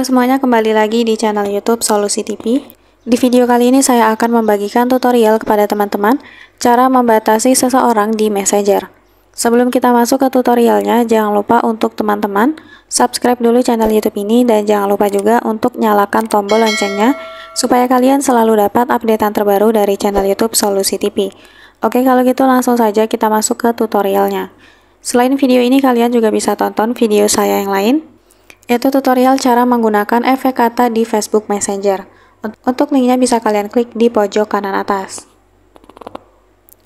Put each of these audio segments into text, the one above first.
Halo semuanya, kembali lagi di channel YouTube Solusi TV. Di video kali ini saya akan membagikan tutorial kepada teman-teman cara membatasi seseorang di Messenger. Sebelum kita masuk ke tutorialnya, jangan lupa untuk teman-teman subscribe dulu channel YouTube ini dan jangan lupa juga untuk nyalakan tombol loncengnya supaya kalian selalu dapat updatean terbaru dari channel YouTube Solusi TV. Oke, kalau gitu langsung saja kita masuk ke tutorialnya. Selain video ini, kalian juga bisa tonton video saya yang lain yaitu tutorial cara menggunakan efek kata di Facebook Messenger. Untuk linknya bisa kalian klik di pojok kanan atas.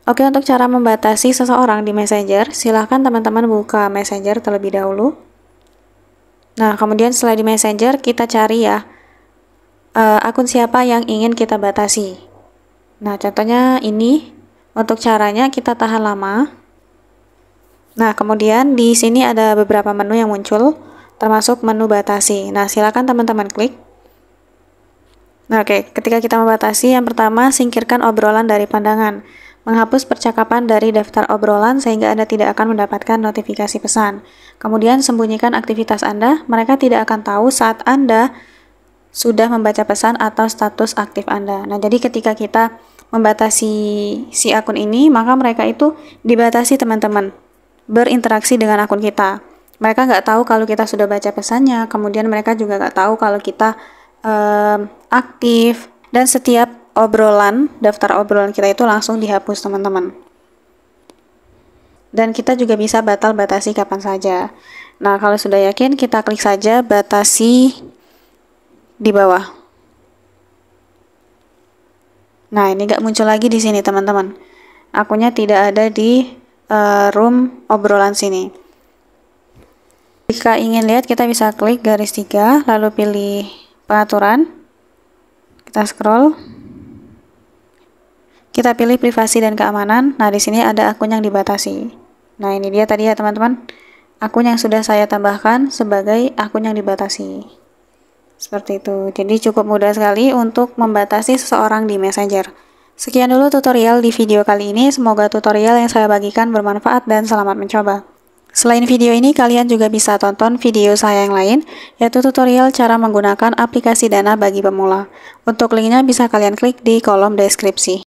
Oke, untuk cara membatasi seseorang di Messenger, silahkan teman-teman buka Messenger terlebih dahulu. Nah, kemudian setelah di Messenger, kita cari ya uh, akun siapa yang ingin kita batasi. Nah, contohnya ini. Untuk caranya kita tahan lama. Nah, kemudian di sini ada beberapa menu yang muncul termasuk menu batasi. Nah, silakan teman-teman klik. Nah, oke, okay. ketika kita membatasi, yang pertama singkirkan obrolan dari pandangan. Menghapus percakapan dari daftar obrolan sehingga Anda tidak akan mendapatkan notifikasi pesan. Kemudian sembunyikan aktivitas Anda, mereka tidak akan tahu saat Anda sudah membaca pesan atau status aktif Anda. Nah, jadi ketika kita membatasi si akun ini, maka mereka itu dibatasi teman-teman berinteraksi dengan akun kita mereka nggak tahu kalau kita sudah baca pesannya, kemudian mereka juga nggak tahu kalau kita um, aktif dan setiap obrolan, daftar obrolan kita itu langsung dihapus teman-teman. Dan kita juga bisa batal batasi kapan saja. Nah, kalau sudah yakin kita klik saja batasi di bawah. Nah, ini nggak muncul lagi di sini teman-teman. Akunya tidak ada di uh, room obrolan sini. Jika ingin lihat kita bisa klik garis tiga, lalu pilih pengaturan. Kita scroll. Kita pilih privasi dan keamanan. Nah, di sini ada akun yang dibatasi. Nah, ini dia tadi ya teman-teman. Akun yang sudah saya tambahkan sebagai akun yang dibatasi. Seperti itu. Jadi cukup mudah sekali untuk membatasi seseorang di Messenger. Sekian dulu tutorial di video kali ini. Semoga tutorial yang saya bagikan bermanfaat dan selamat mencoba. Selain video ini, kalian juga bisa tonton video saya yang lain, yaitu tutorial cara menggunakan aplikasi Dana bagi pemula. Untuk linknya bisa kalian klik di kolom deskripsi.